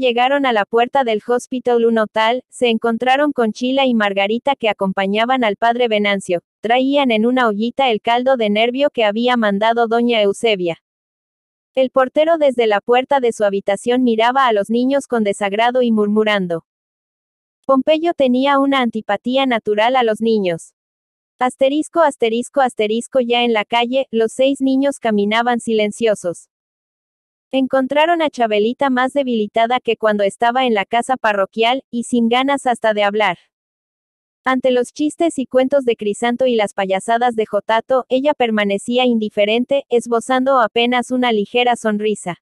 Llegaron a la puerta del Hospital Lunotal, se encontraron con Chila y Margarita que acompañaban al padre Venancio. Traían en una ollita el caldo de nervio que había mandado doña Eusebia. El portero desde la puerta de su habitación miraba a los niños con desagrado y murmurando. Pompeyo tenía una antipatía natural a los niños. Asterisco, asterisco, asterisco ya en la calle, los seis niños caminaban silenciosos. Encontraron a Chabelita más debilitada que cuando estaba en la casa parroquial, y sin ganas hasta de hablar. Ante los chistes y cuentos de Crisanto y las payasadas de Jotato, ella permanecía indiferente, esbozando apenas una ligera sonrisa.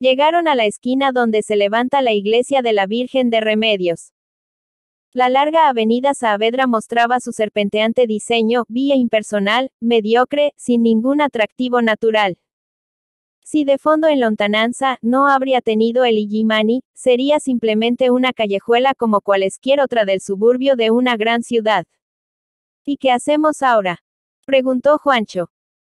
Llegaron a la esquina donde se levanta la iglesia de la Virgen de Remedios. La larga avenida Saavedra mostraba su serpenteante diseño, vía impersonal, mediocre, sin ningún atractivo natural. Si de fondo en lontananza, no habría tenido el Ijimani, sería simplemente una callejuela como cualesquiera otra del suburbio de una gran ciudad. ¿Y qué hacemos ahora? preguntó Juancho.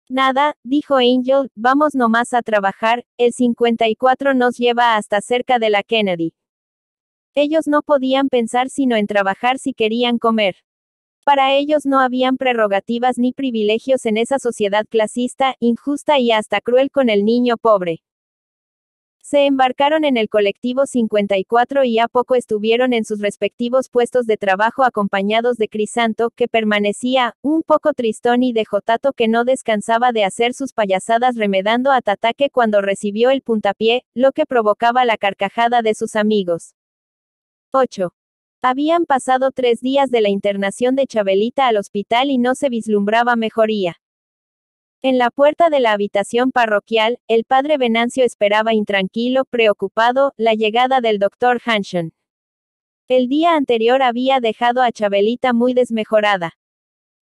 Nada, dijo Angel, vamos nomás a trabajar, el 54 nos lleva hasta cerca de la Kennedy. Ellos no podían pensar sino en trabajar si querían comer. Para ellos no habían prerrogativas ni privilegios en esa sociedad clasista, injusta y hasta cruel con el niño pobre. Se embarcaron en el colectivo 54 y a poco estuvieron en sus respectivos puestos de trabajo acompañados de Crisanto, que permanecía, un poco tristón y de Jotato que no descansaba de hacer sus payasadas remedando a Tataque cuando recibió el puntapié, lo que provocaba la carcajada de sus amigos. 8. Habían pasado tres días de la internación de Chabelita al hospital y no se vislumbraba mejoría. En la puerta de la habitación parroquial, el padre Venancio esperaba intranquilo, preocupado, la llegada del doctor Hanson. El día anterior había dejado a Chabelita muy desmejorada.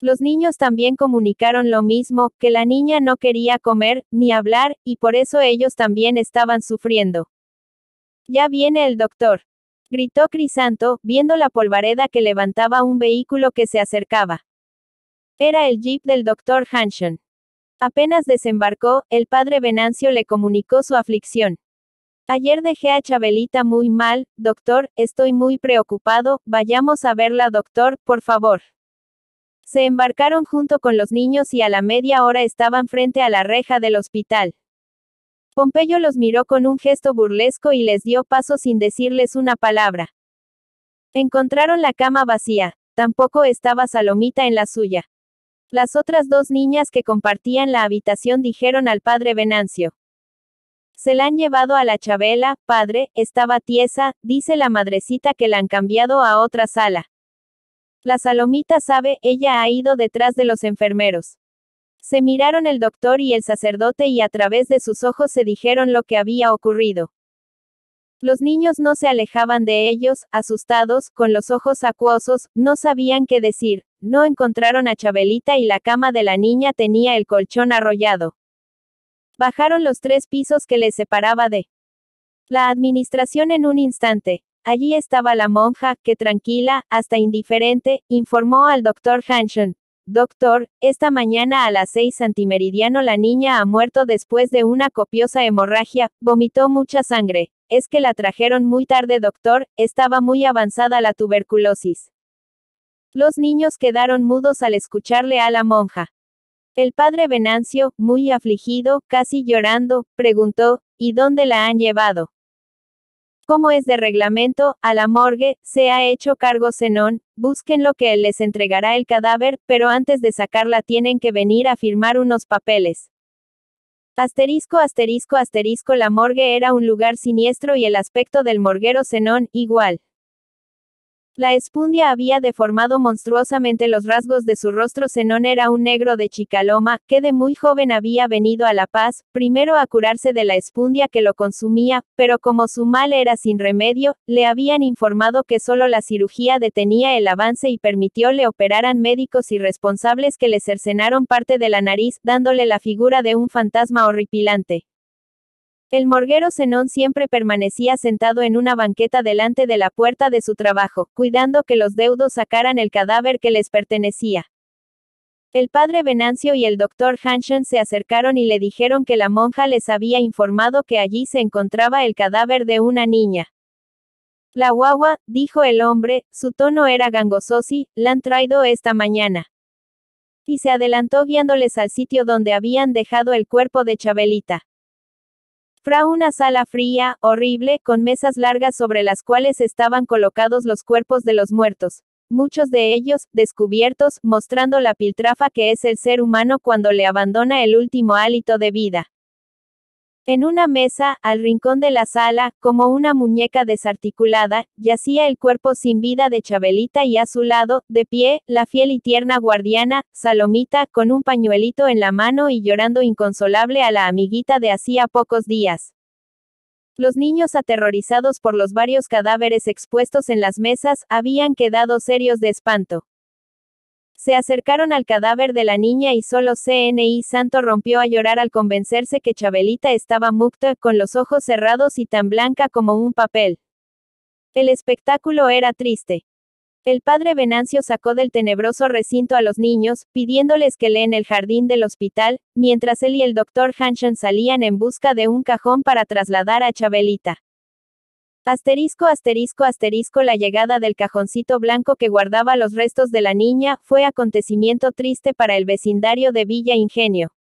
Los niños también comunicaron lo mismo, que la niña no quería comer, ni hablar, y por eso ellos también estaban sufriendo. Ya viene el doctor gritó Crisanto, viendo la polvareda que levantaba un vehículo que se acercaba. Era el jeep del doctor Hanson. Apenas desembarcó, el padre Venancio le comunicó su aflicción. Ayer dejé a Chabelita muy mal, doctor, estoy muy preocupado, vayamos a verla, doctor, por favor. Se embarcaron junto con los niños y a la media hora estaban frente a la reja del hospital. Pompeyo los miró con un gesto burlesco y les dio paso sin decirles una palabra. Encontraron la cama vacía, tampoco estaba Salomita en la suya. Las otras dos niñas que compartían la habitación dijeron al padre Venancio. Se la han llevado a la Chabela, padre, estaba tiesa, dice la madrecita que la han cambiado a otra sala. La Salomita sabe, ella ha ido detrás de los enfermeros. Se miraron el doctor y el sacerdote y a través de sus ojos se dijeron lo que había ocurrido. Los niños no se alejaban de ellos, asustados, con los ojos acuosos, no sabían qué decir, no encontraron a Chabelita y la cama de la niña tenía el colchón arrollado. Bajaron los tres pisos que les separaba de la administración en un instante. Allí estaba la monja, que tranquila, hasta indiferente, informó al doctor Hanson, Doctor, esta mañana a las seis antimeridiano la niña ha muerto después de una copiosa hemorragia, vomitó mucha sangre. Es que la trajeron muy tarde, doctor, estaba muy avanzada la tuberculosis. Los niños quedaron mudos al escucharle a la monja. El padre Venancio, muy afligido, casi llorando, preguntó, ¿y dónde la han llevado? Como es de reglamento, a la morgue, se ha hecho cargo Zenón, busquen lo que él les entregará el cadáver, pero antes de sacarla tienen que venir a firmar unos papeles. Asterisco, asterisco, asterisco, la morgue era un lugar siniestro y el aspecto del morguero Zenón, igual. La espundia había deformado monstruosamente los rasgos de su rostro. Zenón era un negro de Chicaloma, que de muy joven había venido a La Paz, primero a curarse de la espundia que lo consumía, pero como su mal era sin remedio, le habían informado que solo la cirugía detenía el avance y permitió le operaran médicos irresponsables que le cercenaron parte de la nariz, dándole la figura de un fantasma horripilante. El morguero Zenón siempre permanecía sentado en una banqueta delante de la puerta de su trabajo, cuidando que los deudos sacaran el cadáver que les pertenecía. El padre Venancio y el doctor Hanschen se acercaron y le dijeron que la monja les había informado que allí se encontraba el cadáver de una niña. La guagua, dijo el hombre, su tono era gangososi, la han traído esta mañana. Y se adelantó guiándoles al sitio donde habían dejado el cuerpo de Chabelita. Fra una sala fría, horrible, con mesas largas sobre las cuales estaban colocados los cuerpos de los muertos, muchos de ellos, descubiertos, mostrando la piltrafa que es el ser humano cuando le abandona el último hálito de vida. En una mesa, al rincón de la sala, como una muñeca desarticulada, yacía el cuerpo sin vida de Chabelita y a su lado, de pie, la fiel y tierna guardiana, Salomita, con un pañuelito en la mano y llorando inconsolable a la amiguita de hacía pocos días. Los niños aterrorizados por los varios cadáveres expuestos en las mesas, habían quedado serios de espanto. Se acercaron al cadáver de la niña y solo CNI Santo rompió a llorar al convencerse que Chabelita estaba mucta, con los ojos cerrados y tan blanca como un papel. El espectáculo era triste. El padre Venancio sacó del tenebroso recinto a los niños, pidiéndoles que leen el jardín del hospital, mientras él y el doctor Hanshan salían en busca de un cajón para trasladar a Chabelita. Asterisco, asterisco, asterisco, la llegada del cajoncito blanco que guardaba los restos de la niña fue acontecimiento triste para el vecindario de Villa Ingenio.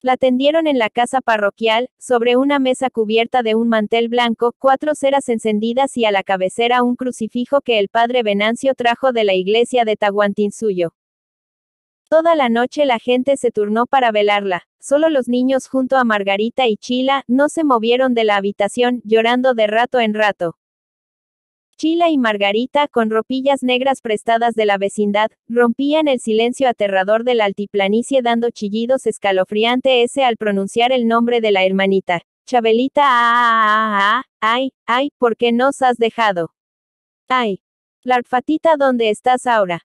La tendieron en la casa parroquial, sobre una mesa cubierta de un mantel blanco, cuatro ceras encendidas y a la cabecera un crucifijo que el padre Venancio trajo de la iglesia de Tahuantinsuyo. Toda la noche la gente se turnó para velarla, solo los niños junto a Margarita y Chila no se movieron de la habitación, llorando de rato en rato. Chila y Margarita, con ropillas negras prestadas de la vecindad, rompían el silencio aterrador de la altiplanicie dando chillidos escalofriante ese al pronunciar el nombre de la hermanita. Chabelita, ah, ah, ah, ay, ay, ¿por qué nos has dejado? Ay, la ¿dónde estás ahora?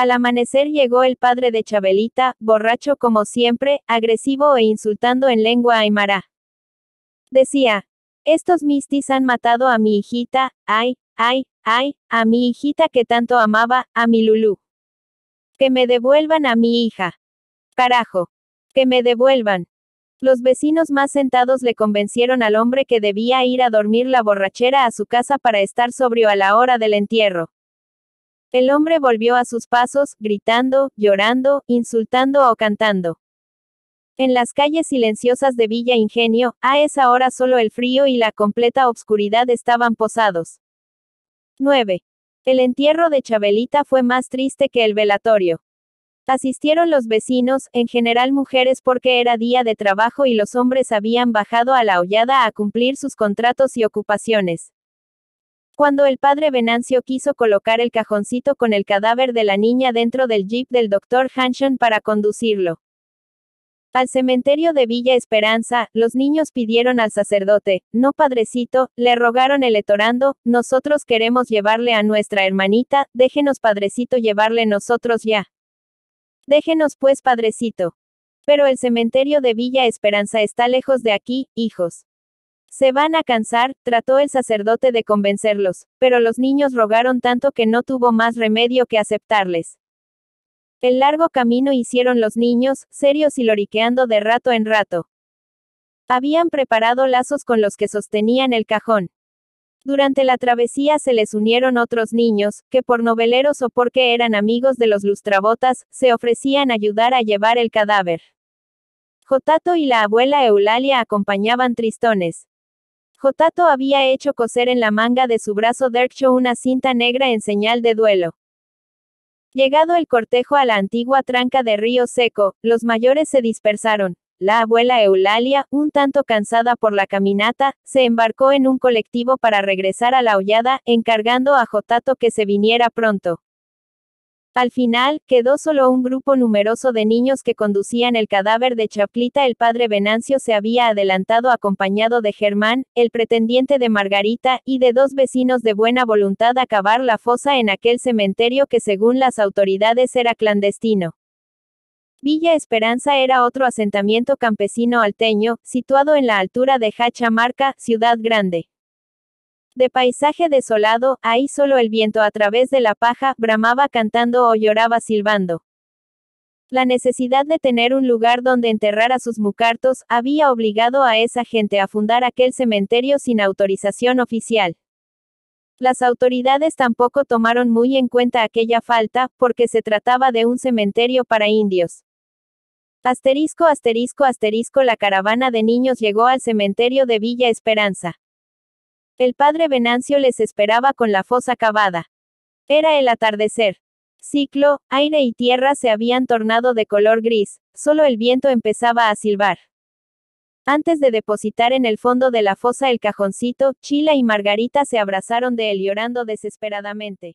Al amanecer llegó el padre de Chabelita, borracho como siempre, agresivo e insultando en lengua aymara. Decía, estos mistis han matado a mi hijita, ay, ay, ay, a mi hijita que tanto amaba, a mi Lulú. Que me devuelvan a mi hija. Carajo. Que me devuelvan. Los vecinos más sentados le convencieron al hombre que debía ir a dormir la borrachera a su casa para estar sobrio a la hora del entierro. El hombre volvió a sus pasos, gritando, llorando, insultando o cantando. En las calles silenciosas de Villa Ingenio, a esa hora solo el frío y la completa obscuridad estaban posados. 9. El entierro de Chabelita fue más triste que el velatorio. Asistieron los vecinos, en general mujeres porque era día de trabajo y los hombres habían bajado a la hollada a cumplir sus contratos y ocupaciones. Cuando el padre Venancio quiso colocar el cajoncito con el cadáver de la niña dentro del jeep del doctor Hanson para conducirlo. Al cementerio de Villa Esperanza, los niños pidieron al sacerdote, no padrecito, le rogaron el etorando, nosotros queremos llevarle a nuestra hermanita, déjenos padrecito llevarle nosotros ya. Déjenos pues padrecito. Pero el cementerio de Villa Esperanza está lejos de aquí, hijos. Se van a cansar, trató el sacerdote de convencerlos, pero los niños rogaron tanto que no tuvo más remedio que aceptarles. El largo camino hicieron los niños, serios y loriqueando de rato en rato. Habían preparado lazos con los que sostenían el cajón. Durante la travesía se les unieron otros niños, que por noveleros o porque eran amigos de los lustrabotas, se ofrecían ayudar a llevar el cadáver. Jotato y la abuela Eulalia acompañaban tristones. Jotato había hecho coser en la manga de su brazo derecho una cinta negra en señal de duelo. Llegado el cortejo a la antigua tranca de Río Seco, los mayores se dispersaron. La abuela Eulalia, un tanto cansada por la caminata, se embarcó en un colectivo para regresar a la hollada, encargando a Jotato que se viniera pronto. Al final, quedó solo un grupo numeroso de niños que conducían el cadáver de Chaplita. El padre Venancio se había adelantado acompañado de Germán, el pretendiente de Margarita, y de dos vecinos de buena voluntad a cavar la fosa en aquel cementerio que según las autoridades era clandestino. Villa Esperanza era otro asentamiento campesino alteño, situado en la altura de Hachamarca, Ciudad Grande. De paisaje desolado, ahí solo el viento a través de la paja, bramaba cantando o lloraba silbando. La necesidad de tener un lugar donde enterrar a sus mucartos había obligado a esa gente a fundar aquel cementerio sin autorización oficial. Las autoridades tampoco tomaron muy en cuenta aquella falta, porque se trataba de un cementerio para indios. Asterisco, asterisco, asterisco, la caravana de niños llegó al cementerio de Villa Esperanza. El padre Venancio les esperaba con la fosa cavada. Era el atardecer. Ciclo, aire y tierra se habían tornado de color gris, solo el viento empezaba a silbar. Antes de depositar en el fondo de la fosa el cajoncito, Chila y Margarita se abrazaron de él llorando desesperadamente.